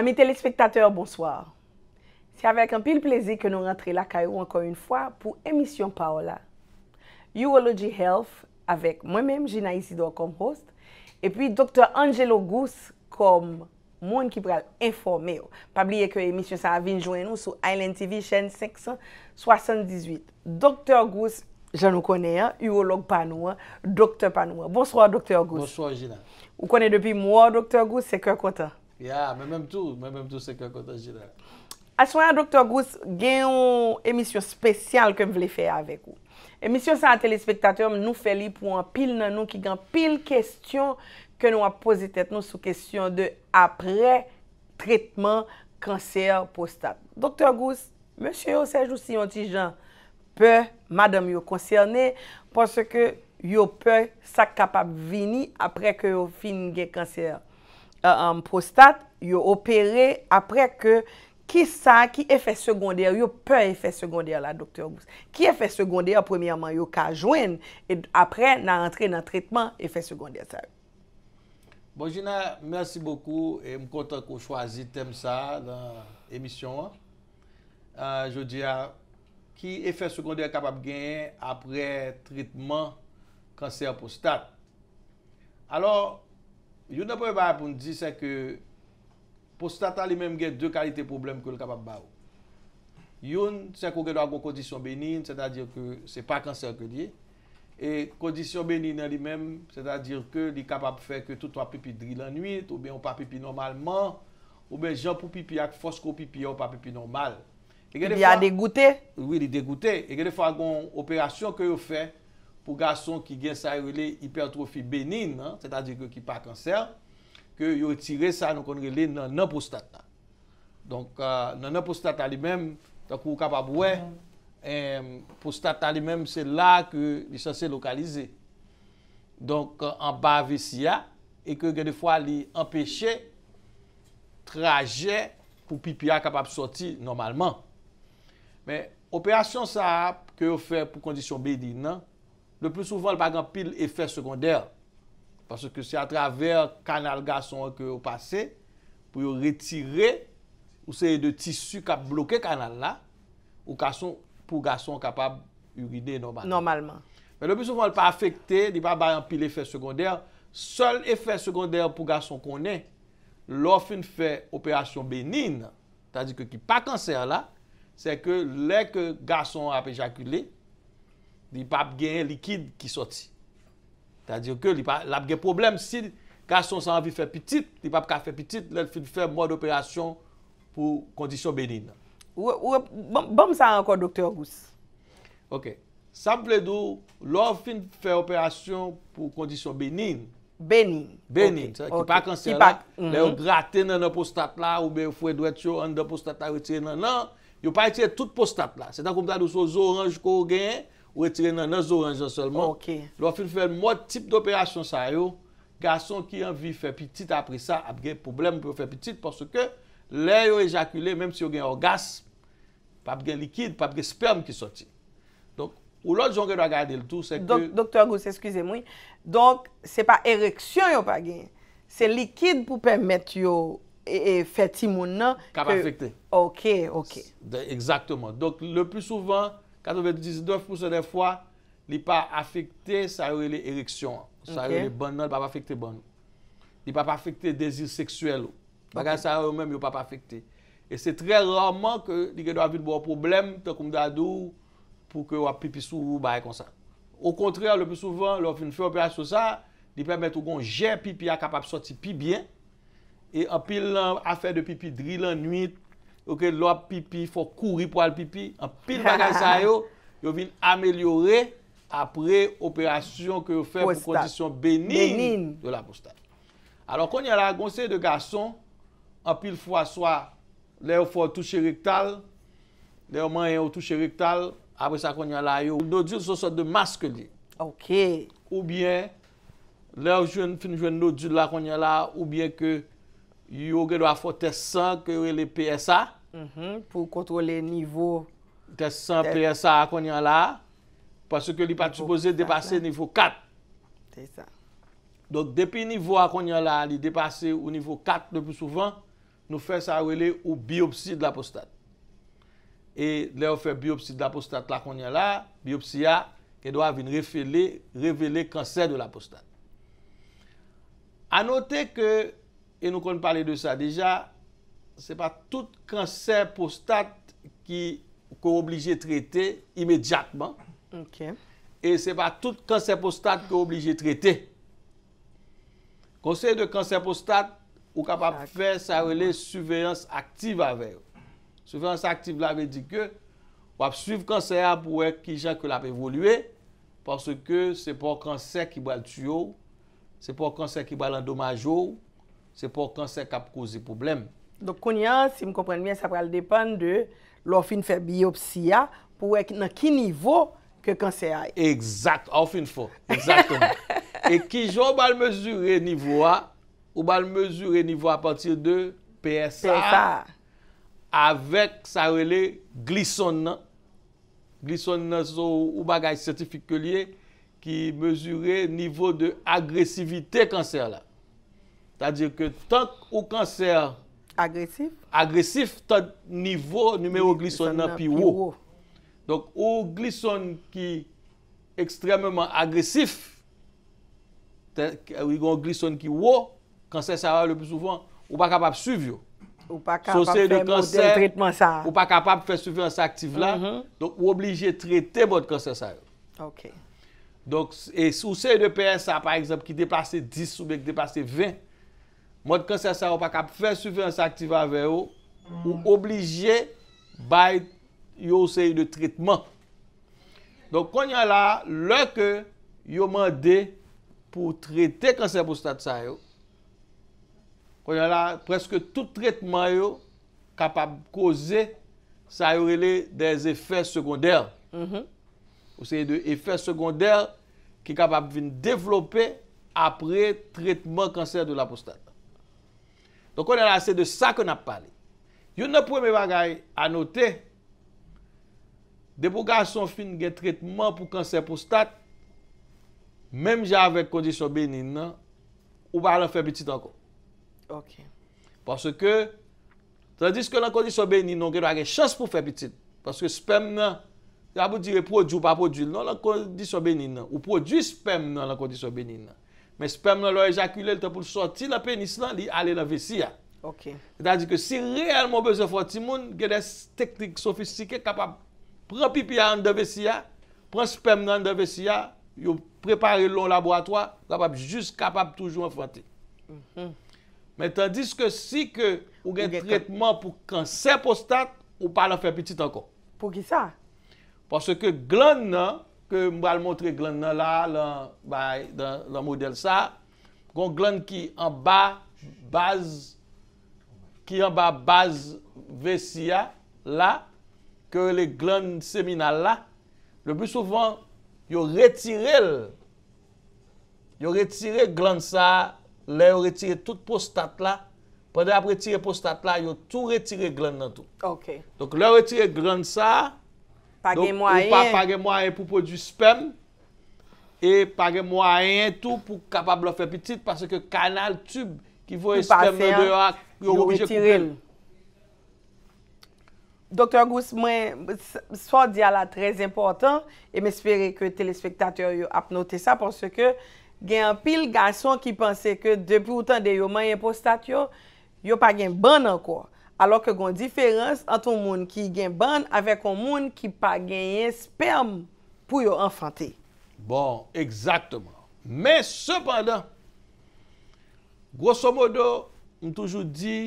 Ami telespektatèr, bonsoir. Ti avèk an pil plezi ke nou rentre la kayou ankon yon fwa pou emisyon Paola. Urology Health avèk mwen mèm, Gina Isidore kom host. E pi Dr. Angelo Gousse kom moun ki pral informè. Pabliye ke emisyon sa avin jounen nou sou Island TV chèn 578. Dr. Gousse, jan nou konè, urolog panou, doktor panou. Bonsoir Dr. Gousse. Bonsoir Gina. Ou konè depi mwen Dr. Gousse, se kèk wotan? Ya, men menm tou, men menm tou se kakotaj direk. Aswa, Dr. Gousse, gen yon emisyon spesyal ke m vle fe avek ou. Emisyon sa a telespektatèm nou fèli pou an pil nan nou ki gen pil kestyon ke nou ap posi tèt nou sou kestyon de apre, tretman, kanser, postat. Dr. Gousse, mèche yo sej ou si yon ti jan, pe, madame yo konserne, pwase ke yo pe sak kapap vini apre ke yo fin gen kanser. Euh, prostat, yo opere apre ke ki sa ki efek seconder, yo pe efek seconder la doktor. Ki efek seconder premiyaman yo ka jwen, apre nan antre nan tritman, efek seconder ta. Bonjina, mersi boku, m kontak ou chwazi tem sa emisyon. Je diya, ki efek seconder kapap gen apre tritman kanser prostat. Alors, Yon nan pou e bay apoun di se ke pou statan li menm gen de kalite problem ke li kapap ba ou. Yon se ko gen do a kon kondisyon benin, se da dir ke se pa kanser ke li, e kondisyon benin nan li menm, se da dir ke li kapap fe ke tout wap pipi dri lan nuit, ou ben wap pipi normalman, ou ben jan pou pipi ak fosko pipi wap pipi normal. Li e a degoute? Oui, li degoute. E gen defa agon operasyon ke yo fe, pou gason ki gen sa e rele hipertrofi benin, c'est-a-di ki pa kanser, ki yo tire sa nou kon rele nan nan postata. Donk euh, nan nan postata mm-hmm. li menm, tan kou kapap wè, postata li menm se la ki li sase lokalize. Donk an euh, ba ve siya, e ki gen de fwa li empèche traje pou pipi a kapap soti normalman. Men, opèasyon sa ap ki yo fè pou kondisyon benin nan, Le plus souvent, le bag en pile effet secondaire. Parce que c'est à travers canal garçon que vous passez pour vous retirer ou c'est de tissu qui a bloqué canal là ou garçon, pour garçon qui a pas uriné normalement. Le plus souvent, le pas affecté, le pas bag en pile effet secondaire. Seul effet secondaire pour garçon qu'on ait, l'offre une fait opération bénigne, tandis que qui pas cancer là, c'est que l'air que garçon a pejaculé, li pa ap genye likid ki soti. Tadi yo ke, la ap genye problem si, ka son sa anvi fe pitit, li pa ap ka fe pitit, le fin fe moun operasyon pou kondisyon benin. Ou, ou, bom sa ankon, doktor Oguz. Ok. Sa mple do, lor fin fe operasyon pou kondisyon benin. Benin. Benin. Ki pa kanser la, le ou graten nan nou postat la, ou be ou fwe dwet yo, an nou postat la, ou tiye nan nan, yo pa itye tout postat la. Se dan koum ta, nou so zoranj kou genye, Ou e tire nan nan zo anjan solman. Lwa fin fè mwot tip d'opérasyon sa yo. Gason ki anvi fè pitit apre sa. Ap gen problem pou fè pitit. Porske lè yo ejakule. Mem si yo gen orgasm. Pap gen likid. Pap gen sperm ki soti. Donk ou lòt jonge do a gade l'tou. Doktor Gousse, eskwize mwen. Donk se pa ereksyon yo pa gen. Se likid pou pèm met yo. E, e fè ti moun nan. Kap afekte. Exactement. Donk le plus souvent... 99% de fwa li pa afekte sa yore li ereksyon. Sa yore li ban nan, li pa pa afekte ban nou. Li pa pa afekte dezil seksuel ou. Bakal sa yore ou men, li pa pa afekte. E se tre raman ke li genwa vide bo a problem, ten koum dadou pou ke wap pipi sou ou baye konsan. Ou kontre, le pi souvan, lò fin fè opèyaj sou sa, li pèmèt ou gon jè pipi a kapap soti pi byen, e apil lan afe de pipi dri lan nuit, yo ke lop pipi, fò kouri po al pipi, an pil bagay sa yo, yo vin amelyore apre operasyon ke yo fè pou kondisyon benin de la postal. Alors konye la, gonsen de gason, an pil fò aswa, le ou fò touche rektal, le ou manye ou touche rektal, apre sa konye la, yo nou djil sou sot de maske li. Ou bien, le ou jwen nou djil la konye la, ou bien ke yo gen fò tesan ke yo e le PSA, mhm, pou kontrole nivou te san pre sa akonyan la paske li pati supose depase nivou 4 te sa depi nivou akonyan la li depase ou nivou 4 de pou souvan nou fè sa wèle ou biopsi de la postat e lè ou fè biopsi de la postat lakonyan la, biopsi ya e do avine revele kansè de la postat anote ke e nou konn pale de sa deja Se pa tout kanser postat ki ko oblije trete imedjatman. Ok. E se pa tout kanser postat ki ko oblije trete. Konsey de kanser postat, ou kap ap fe sa rele suveyans aktive ave. Suveyans aktive la ve di ke, wap suiv kanser ap ou ek ki jan ke la pe evolue. Pase ke se po kanser ki bal tuyo, se po kanser ki bal andomajo, se po kanser kap kose probleme. Dok kon yan, si m kompren mwen, sa pral depan de lo fin fe biopsiya pou ek nan ki nivou ke kanser ay. Eksak, or fin fo. E ki joun bal mezure nivou a ou bal mezure nivou a patir de PSA avek sa rele glison nan. Glison nan sou ou bagaj sertifik ke liye ki mezure nivou de agresivite kanser la. Tadir ke tank ou kanser Agresif? Agresif, ton nivou, nime ou glison nan pi ou. Donk ou glison ki ekstrememan agresif, ou glison ki ou, kanser sa yo le pou souvan, ou pa kapap suiv yo. Ou pa kapap fè modern tritman sa. Ou pa kapap fè suivman sa aktive la. Mhm. Donk ou oblige trite bot kanser sa yo. Ok. Donk, ou se yon EPSA par exemple ki deplase 10 soubek, deplase 20, Mwèd kanser sa yo pa kap fè sufè an sa aktiva vè yo ou oblijè bay yo se yu de tritman. Don kon yon la, lè ke yo mandè pou trité kanser postat sa yo, kon yon la, preske tout tritman yo kapab koze sa yo rele des efèr sekondèr. Mm-hmm. Ou se yu de efèr sekondèr ki kapab vin devlopè apre tritman kanser de la postat. Don kon el ase de sa kon ap pale. Yon nan pweme bagay anote, de pou gason fin gen tretman pou kanser postat, menm jave kondisyon benin non? nan, ou ba lan fe petit anko. Ok. Pwese ke, tan diske lan kondisyon benin non, nan, gen wage chans pou fe petit. Pwese ke spen nan, yabou dire prodjou pa prodjou, nan lan kondisyon benin nan. Ou prodjou spen nan lan kondisyon benin nan. men sperm nan lo ejakule, l te pou soti la penis lan, li ale nan vesya. Ok. Tadi ke si realman beze fwati moun, genes teknik sofistike kapab, pren pipi an nan vesya, pren sperm nan nan vesya, yo prepare lon laboratoi, kapab juz kapab toujou an fwati. Men mm-hmm. tandis ke si ke ou gen tretman pou kanser postat, ou pa la fe petit anko. Po ki sa? Pwase ke glan nan, ke mwa al montre glan nan la, la model sa, kon glan ki an ba, baz, ki an ba baz, vesya la, ke le glan semina la, le bi souvan, yo retirel, yo retire glan sa, le yo retire tout postat la, pwede ap retire postat la, yo tou retire glan nan tou. Ok. Donc le yo retire glan sa, Ou pa pagè mwa yè pou pou du spèm e pagè mwa yè tout pou kapab lo fè pitit parce ke kanal tube ki vou espèm le dewa yo wèjè koubel. Dr. Gousse, mwen swa di ala trèz important e mè spère ke telespektatè yo ap note sa parce ke gen apil gason ki pense ke depi ou tan de yo mayen postat yo yo pagè mwen ban anko. alor ke gon diferans an ton moun ki gen ban avek kon moun ki pa gen yon sperm pou yo enfante. Bon, ekzaktman. Men sepandan, grosso modo, m toujou di,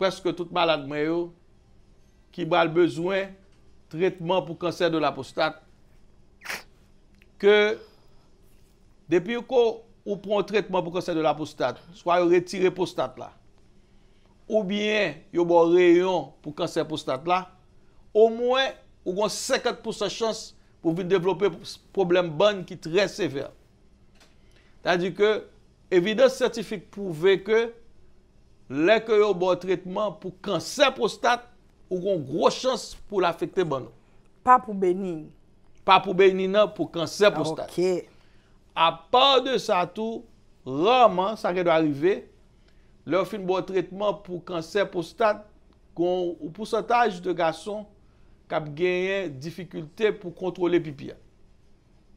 peske tout malakman yo, ki mal bezwen, tretman pou kanser de la postat, ke depi yo kon ou pon tretman pou kanser de la postat, swa yo retire postat la, ou byen yo bon reyon pou kanser postat la, ou mwen ou gon 50% chans pou vin devlope problem ban ki tre sever. Tadi ke, evidens sertifik pouve ke, leke yo bon tretman pou kanser postat, ou gon gros chans pou la fikte ban. Pa pou benin. Pa pou benin nan pou kanser postat. Ah, A part de sa tou, raman sa ke do arrive, Le ou fin bon traitman pou kanser postat kon ou pousataj de gason kap genyen difficulte pou kontrole pipi.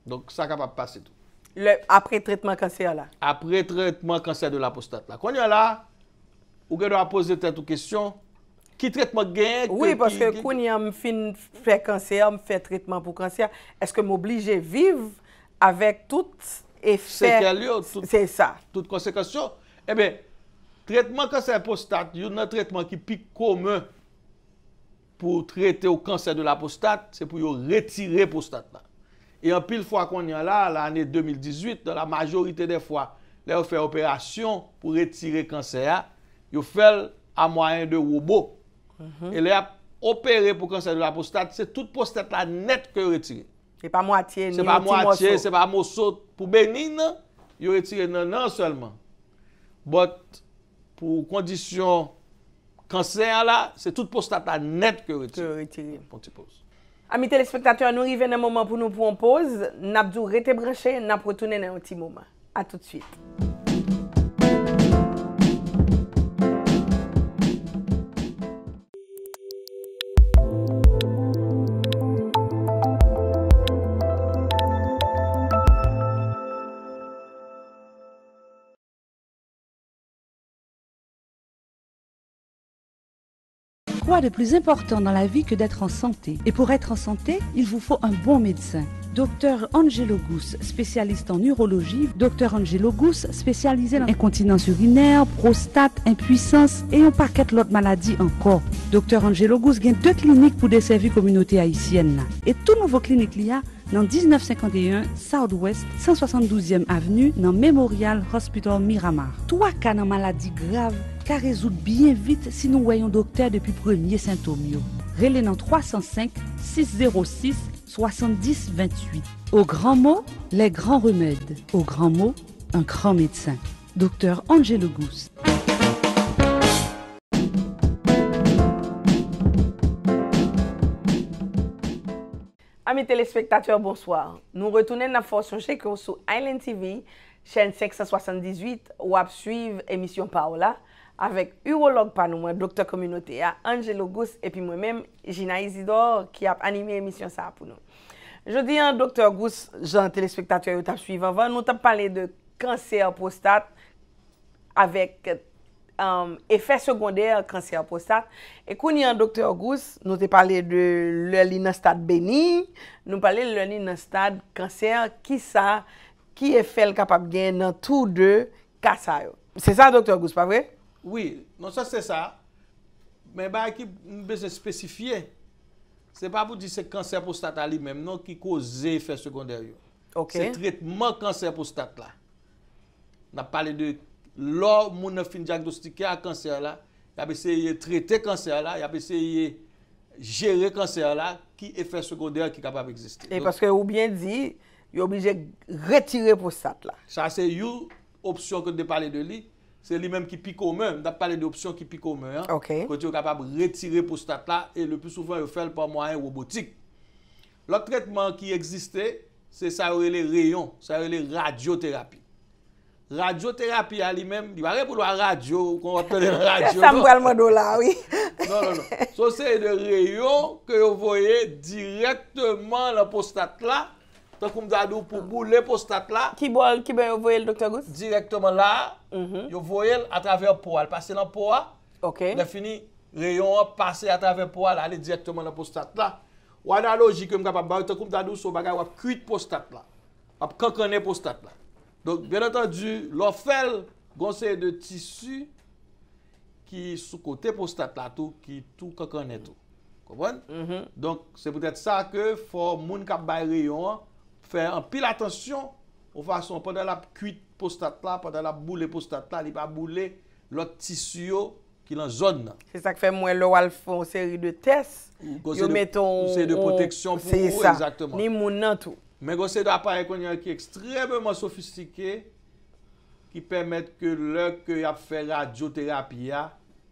Donk sa kap ap pase tout. Le apre traitman kanser la? Apre traitman kanser de la postat la. Konye la, ou genwa apose tetou kesyon, ki traitman genyen? Oui, parce que konye am fin fè kanser, am fè traitman pou kanser, eske m'oblige vive avèk tout et fè... C'est ça. Tout konsekansyon? Eh ben... Tretman kanser postat, yon nan tretman ki pik kome pou trete ou kanser de la postat, se pou yon retire postat nan. E an pil fwa kon yon la, l'anye 2018, nan la majorite de fwa, lè yon fè operasyon pou retire kanser ya, yon fèl a mwayen de roubo. Mhm. E lè yon operé pou kanser de la postat, se tout postat la net ke yon retire. Se pa mwatiye, se pa mwatiye, se pa mwosot pou benin nan, yon retire nan nan selman. But... ou kondisyon kanser la, se tout postata net ke retiri. Ami telespektatèr, nou rive nan mouman pou nou pou an pose, nap djou rete brache, nap retene nan oti mouman. A tout suite. de plus important dans la vie que d'être en santé Et pour être en santé, il vous faut un bon médecin. Docteur Angelo Gousse, spécialiste en urologie. Docteur Angelo Gousse, spécialisé en incontinence urinaire, prostate, impuissance et on paquet l'autre maladie encore. Docteur Angelo Gousse gagne deux cliniques pour desservir communauté haïtienne. Et tout nouveau clinique l'IA dans 1951 Southwest 172e Avenue dans Memorial Hospital Miramar. Trois cas dans maladie grave ka résoudre bien vite si nous voyons docteur depuis premier premier yo. Rele 305-606-7028. Au grand mot, les grands remèdes. Au grand mot, un grand médecin. Docteur angelo Gousse. Amis téléspectateurs, bonsoir. Nous retournons dans Force chez sur Island TV, chaîne 578, où suivre émission Paola. avèk urolog pa nou mwen, doktor kominote ya, Angelo Gousse, epi mwen men, Gina Isidor, ki ap anime emisyon sa apou nou. Jodi an, doktor Gousse, jan telespektatour yo tap suivan va, nou tap pale de kanser postat, avèk um, efè sekondèr kanser postat, ekouni an, doktor Gousse, nou te pale de lèli nan stad beni, nou pale lèli nan stad kanser, ki sa, ki e fel kapap gen nan tou de kasa yo. Se sa, doktor Gousse, pa vè? Oui, non sa se sa. Men ba ekip mbe se spesifiye. Se pa pou di se kanser postata li menm, non ki koze efek sekondaryo. Se tretman kanser postata la. Na pale de lor mounen fin diagnostike a kanser la, ya pe se ye trette kanser la, ya pe se ye jere kanser la, ki efek sekondaryo ki kapab egziste. E paske ou bien di, yo mbe je retire postata la. Sa se yo opsyon kwen de pale de li, Se li menm ki piko men, dap pale de opsyon ki piko men. Ok. Ko ti yo kapab retire postat la, e le pi soufan yo fel pa mwenye robotik. Lok tretman ki existe, se sa yore le reyon, sa yore le radyo terapi. Radyo terapi a li menm, di ware pou lwa radyo, kon wote de radyo. Sambo alman do la, oui. Non, non, non. So se yore de reyon, ke yo voye direktman la postat la, Tè koum dadou pou goun ah. lè postat la. Ki bè yon voyel doktor gous? Direktman la, mhm. yon voyel a traver poal. Pase lan poal, la fini reyon a pase a traver poal, ale direktman lan postat la. Ou analojik yon mkababar, tè koum dadou sou bagay wap kuit postat la. Wap kakane postat la. Donk, byen attendu, lò fèl gonsè de tisu ki sou kote postat la tou, ki tou kakane tou. Koubon? Mhm. Donk, se pwetè sa ke fò moun kap bay reyon a, Fè an pil atensyon ou fason pandal ap kuit postat la, pandal ap boule postat la, li pa boule lot tisy yo ki lan zon nan. Se sak fè mwen lor al fon seri de tes, yo meton... Se de proteksyon pou ou, ni moun nan tou. Men gose dwa pare kon yon ki ekstremman sofistike, ki pèmèt ke lòk ke yap fè radyoterapiya,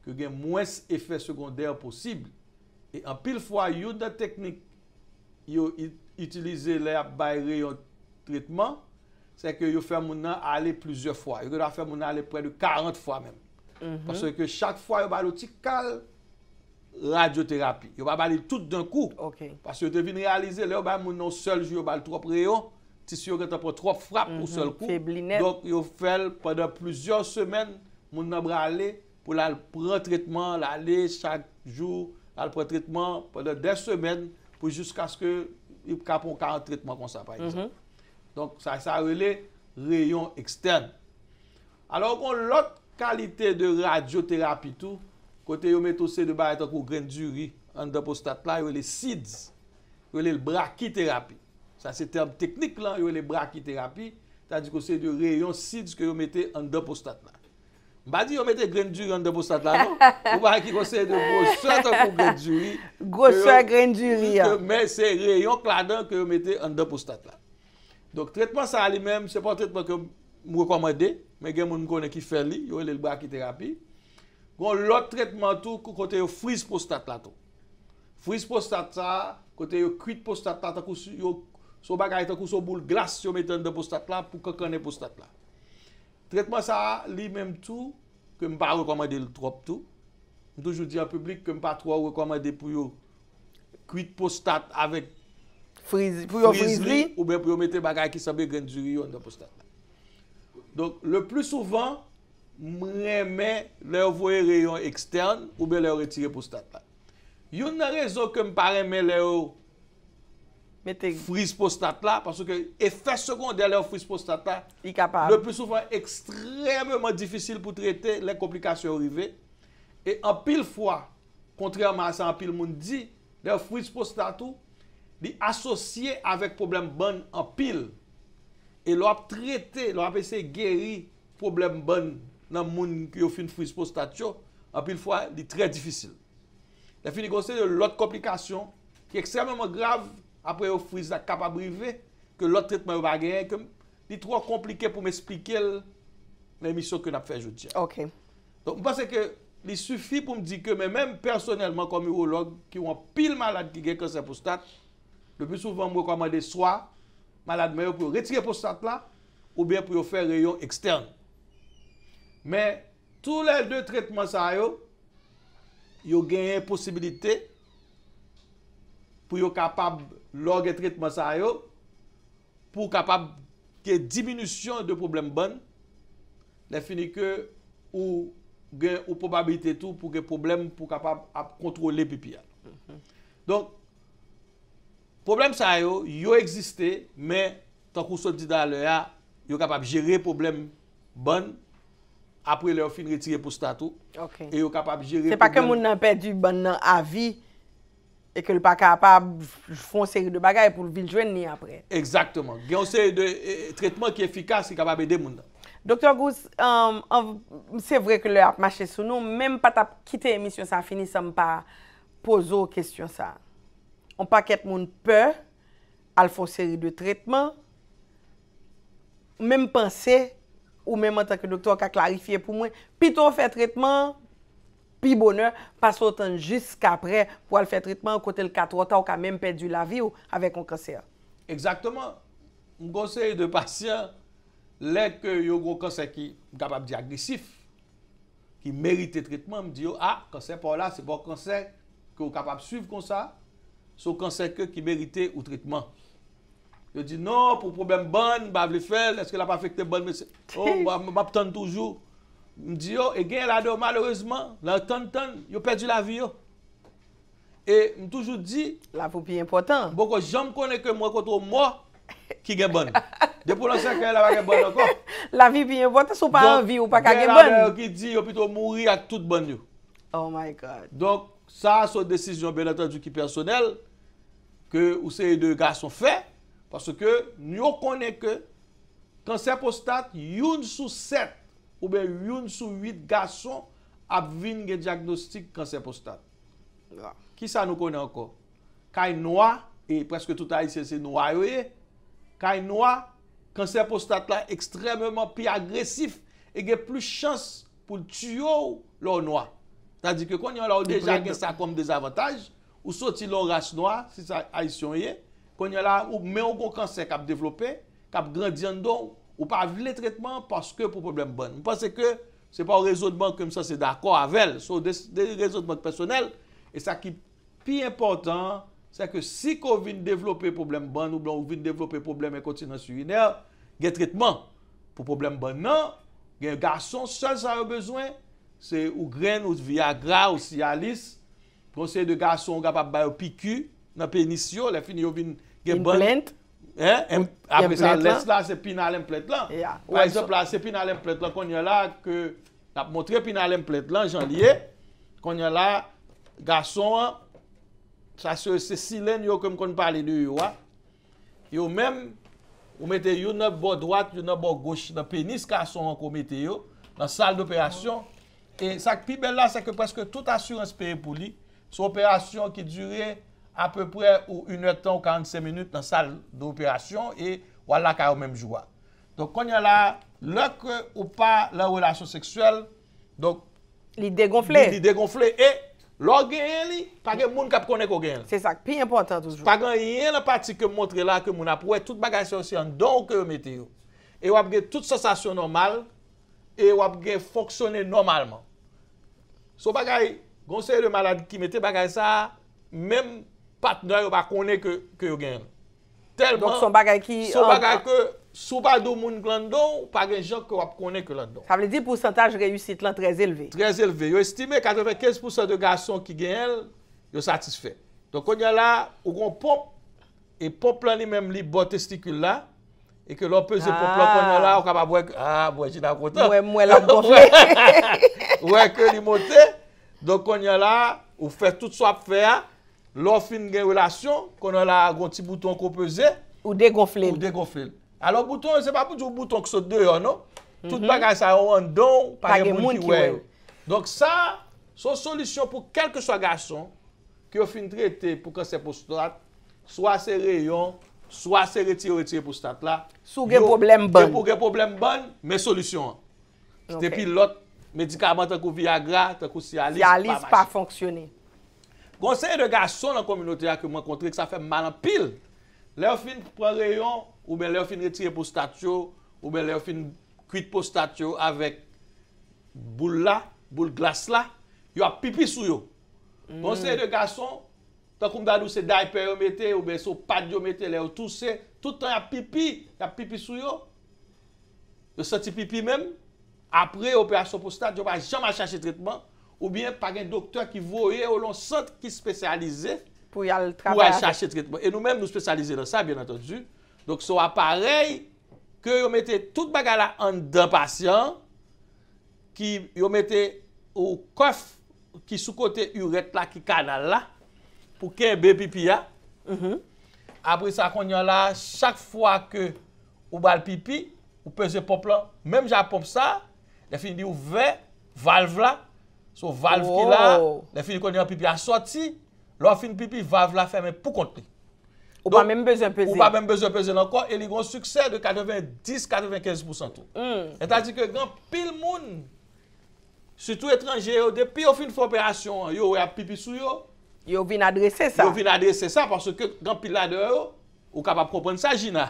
ke gen mwens efè sekondèr posib. E an pil fwa yon da teknik yo ite itilize lè ap bay reyon tritman, se ke yo fè moun nan ale plusieurs fwa. Yo gè la fè moun nan ale prè du 40 fwa men. Pasè ke chak fwa yo bè louti kal radyoterapi. Yo bè bè louti tout d'un kou. Ok. Pasè yo devine realize lè yo bè moun nan sol jyo bè louti trop reyon, tis yo gè tapo trop frap moun mhm. sol kou. Fè blinet. Donk yo fè lè pwèdè plusieurs semen moun nan brè ale pou lè prè tritman, lè ale chak jou, lè prè tritman pwèdè des semen pou jousk aske Ip kapon ka an tretman kon sa, par mhm. exemple. Donk, sa yole reyon ekstern. Alor kon lot kalite de radyoterapi tou, kote yon met ose de ba etan kou gren djuri, an depo stat la, yole sids, yole lbraki terapi. Sa se term teknik lan, yole lbraki terapi, tadi kon se de reyon sids ke yon mette an depo stat la. Badi yo mette grenjuri an de postat la, no? Ou baka ki konsey de gosha ta kou grenjuri. Gosha grenjuri, an. Mè se reyon kladan ke yo mette an de postat la. Dok, tretman sa li mèm, se pa tretman ke mwe komade, mè gen moun konen ki fè li, yo e lèl baki terapi. Gon, lòt tretman tou, kote yo fris postat la, tou. Fris postat sa, kote yo kuit postat ta, yo so bagay ta kou so boul glas yo mette an de postat la, pou kakane postat la. Tretman sa li mèm tou, ke m pa rekomade l trop tou. M tou joudi an publik, ke m pa tro rekomade pou yo kwit postat avek frizri, ou be pou yo mette bagay ki sabbe genjuri yon da postat la. Donk, le plou souvan, m reme le voye reyon ekstern, ou be le retire postat la. Yon nan rezon ke m pa reme le yo frispostat la, parce que effet secondaire le frispostat la, le plus souvent extrêmement difficile pou traiter les complications arrivées, et en pile fois, contrairement à ce qu'en pile monde dit, le frispostat ou, di associer avec problème bonne en pile, et le traiter, le rappeler c'est guéri, problème bonne, nan monde qui a fait une frispostat yo, en pile fois, di très difficile. La fin de gosser de l'autre complication, qui est extrêmement grave, apre yo frise la kapa brive, ke lòt tretman yo bagen, li troa komplike pou m'esplike men misyon kè nap fè joutiè. Ok. Don m'pase ke li sufi pou m'di ke, men mèm personèlman komi o lòt ki wè pil malade ki gen konsè postat, de bi souvan m wè komande swa, malade mè yo pou retire postat la, ou bien pou yo fè reyon ekstern. Men, tou lèl dè tretman sa yo, yo genyen posibilite de, pou yo kapab lor gen tretman sa yo, pou kapab gen diminusyon de problem ban, ne fini ke ou gen ou probabilite tou, pou gen problem pou kapab a kontrole pipi ya. Mhm. Don, problem sa yo, yo eksiste, men, tankou son dida le ya, yo kapab jere problem ban, apre le yo fin retire pou statou, e yo kapab jere problem... Se pa ke moun nan perdi ban nan avi, E ke l pa ka pa fon seri de bagay pou viljwen ni apre. Eksaktman. Gyan se de e, e, tretman ki efikas e kabab ede moun dan. Doktor Gouz, um, um, se vre ke l ap mache sou nou, menm pat ap kite emisyon sa finis, sa m pa pozo kestyon sa. On pa ket moun pe al fon seri de tretman, menm panse, ou menm anta ke doktor ka klarifiye pou mwen, pi to fè tretman... pi bonè, pa sotan jisk apre pou al fè tritman kote l katro ta ou ka mèm pè du la vi ou avè kon kase. Eksaktèman, m konseye de patien lèk yon konseye ki m kapap di agresif, ki mèrite tritman, m di yo, a, konseye pou la, se bon konseye ki m kapap suiv kon sa, sou konseye ke ki mèrite ou tritman. Yo di, non, pou problem bon, ba vle fèl, eske la pa oh, fèk te bon, m ap ton toujou. M di yo, e gen la deo malouzman, la tan tan, yo pedi la vi yo. E m toujou di... La pou biye impotant. Boko, janm konen ke mwen kontro mwen ki gen ban. Bon. De pou lansen ke mwen la va gen ban ankon. La vi biye impotant sou pa bon, anvi ou pa ka gen ban. Gen la deo bon. ki di yo pitou mouri ak tout ban yo. Oh my God. Donk, sa sou desisyon ben atanjou ki personel, ke ou seye de gar son fe, paske nyo konen ke, kanser postat youn sou set, oube youn sou 8 gason ap vin gen diagnostik kanser postat. Ki sa nou konen anko? Kaye noa, e preske tout a yise se noa yo ye, kaye noa, kanser postat la ekstrememan pi agresif, e gen plus chans pou tiyou lor noa. Tadi ke konye la ou deja gen sa kom dezavantaj, ou soti lor as noa, si sa a yisyon ye, konye la ou men ou kon kanser kap devlope, kap grandian don, Ou pa vile tretman paske pou problem ban. Mpase ke se pa ou rezo de ban kem sa se dako avel. So de rezo de ban de personel. E sa ki pi important, se ke si kou vin develope problem ban, ou vin develope problem e kontinansi winer, gen tretman pou problem ban non. nan, gen gason sol sa yo bezwen, se ou gren ou viagra ou si alis, konseye de gason ou gapa bayo pi ku, nan penisyon, la fin yo vin gen ban. In blent? apre sa les la se pin alem plet lan wè se plase pin alem plet lan konye la ke ap motre pin alem plet lan jan liye konye la gason sa se silen yo kem kon pale de yo yo men yo mette yo nou bo doat, yo nou bo goch nan penis kason an kon mette yo nan sal de operasyon sak pi bel la sak yo preske tout asurans peri pou li sou operasyon ki dure e apèpèpè ou 1 etan ou 45 minute nan sal de operasyon e wala ka ou mèm jwa. Donk kon yon la, lèk ou pa la relasyon seksuel, donk li degonflè, e lò gen li, pagè moun kap konè kò gen. Pagè yon pati ke montre la ke moun apwè, tout bagay se osyen, donk mète yo, e wapge tout sensasyon normal, e wapge foksyonè normalman. So bagay, gonsè yon malade ki mète bagay sa, mèm, Patner yo ba konen ke yo genel. Telman... Son bagay ki... Son bagay ke soubadou moun klandon, ou bagay jok yo konen klandon. Sa vle 10% reyusit lan, trez elve. Trez elve. Yo estime 95% de gason ki genel, yo satisfè. Don konye la, ou gon pomp, e pomp lan li menm li bon testikul la, e ke lon peze pomp lan konye la, ou ka ba bwek... Ah, bwek jina kote. Mwen mwen la bwek. Mwen kwen li motè. Don konye la, ou fè tout so ap fè a, Lo fin gen relasyon konon la agon ti bouton ko peze Ou de gonflel Ou de gonflel Alon bouton se pa pou di ou bouton ki so de yo no mhm. Tout bagay sa yo an don Page moun ki wey Donk sa son solisyon pou kelke swa gason Ki yo fin trete pou kan se postat Soa se reyon Soa se reti ou reti postat la Sou gen problem bon Gen pou gen problem bon Men solisyon an Depi lot Medikaman te kou viagra Te kou sialis Sialis pa fonksyonen Gonsenye de gason nan kominote ya ki mwen kontre, ki sa fe manan pil, le ou fin pran reyon, ou be le ou fin retire postat yo, ou be le ou fin kwit postat yo, avek boul la, boul glas la, yo ap pipi sou yo. Mm. Gonsenye de gason, tan koum dadou se daye peri omete, ou be sou pat di omete, le ou tou se, tout an ap pipi, ap pipi sou yo, yo soti pipi men, apre operasyon postat, yo pa jam a chanche tritman, Ou byen pa gen doktor ki voye ou lon sent ki spesyalize pou yal traba. Pou yal chache tretman. E nou menm nou spesyalize la sa, byen atonju. Donk sou aparey ke yon mette tout bagala an den pasyon, ki yon mette ou kof ki sou kote yuret la ki kanal la, pou ke be pipi ya. Apre sa konyon la, chak fwa ke ou bal pipi, ou peze pop lan, menm jan pop sa, le fin di ou ve valve la, So valve ki la, le fin konye an pipi a soti, lò fin pipi valve la fèmè pou kontè. Ou pa mèm bezè peze. Ou pa mèm bezè peze lankon, eligon suksè de 90-95% tou. Etatikè gen pil moun, sütou etranje yo, depi yo fin fopera syon, yo wè ap pipi sou yo. Yo vin adrese sa. Yo vin adrese sa, parce ke gen pil la de yo, ou kapap propon sa jina.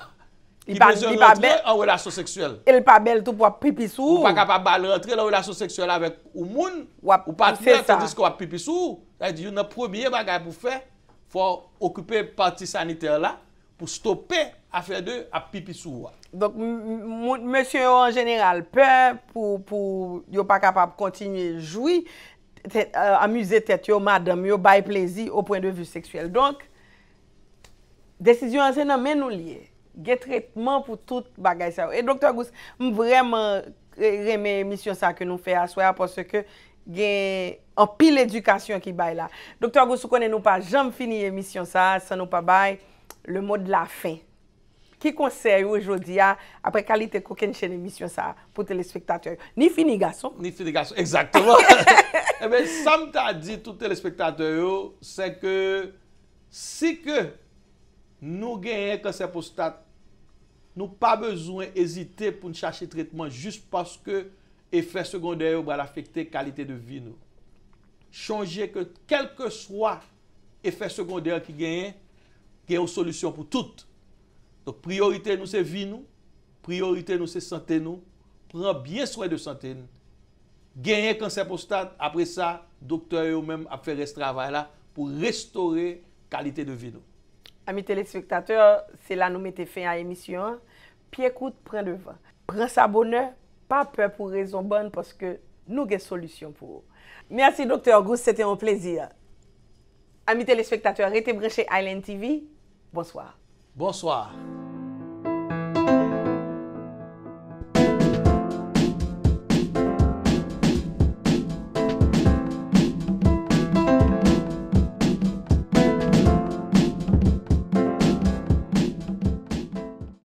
ki bezon rentre an wèlasyon seksyèl. El pa bel tout wap pipisou. Ou pa kapap bal rentre an wèlasyon seksyèl avèk ou moun. Ou pati wèl, te dis ko wap pipisou. Yon nan premier bagay pou fè, pou okupè parti saniter la, pou stopè afè de wap pipisou. Donk, mèsyon yo an jenèral pè, pou yo pa kapap kontinye joui, amyze tèt yo madame, yo bay plèzi wèlasyon seksyèl. Donk, desisyon an sè nan men ou liye, Ge tretman pou tout bagay sa yo. E doktor Agus, m vremen reme emisyon sa ke nou fe aswe a pwoske gen an pil edukasyon ki bay la. Doktor Agus, konen nou pa jam fini emisyon sa, sa nou pa bay le mod la fe. Ki konseyo yo jodi a apre kalite koken chen emisyon sa pou telespektatoy? Ni fini gason? Ni fini gason, ekzaktman. Ebe, eh sa m ta di tout telespektatoy yo, se ke si ke... Nou genyen kanser postat, nou pa bezwen ezite pou nou chache tritman jist paske efek sekondaryou bal afekte kalite de vi nou. Chanje ke kelke swa efek sekondaryou ki genyen, genyon solusyon pou tout. Donc priorite nou se vi nou, priorite nou se sante nou, pran bien swa de sante nou. Genyen kanser postat, apre sa, doktor yo men ap fere se travay la pou restore kalite de vi nou. Ami telespektator, se la nou mette fin a emisyon, pi ekoute, pren devan. Pren sa bonheur, pa pe pou rezon bon, poske nou gen solusyon pou ou. Mersi Dr. Auguste, sete mwen plezir. Ami telespektator, rete breche Island TV, bonsoir. Bonsoir. Bonsoir.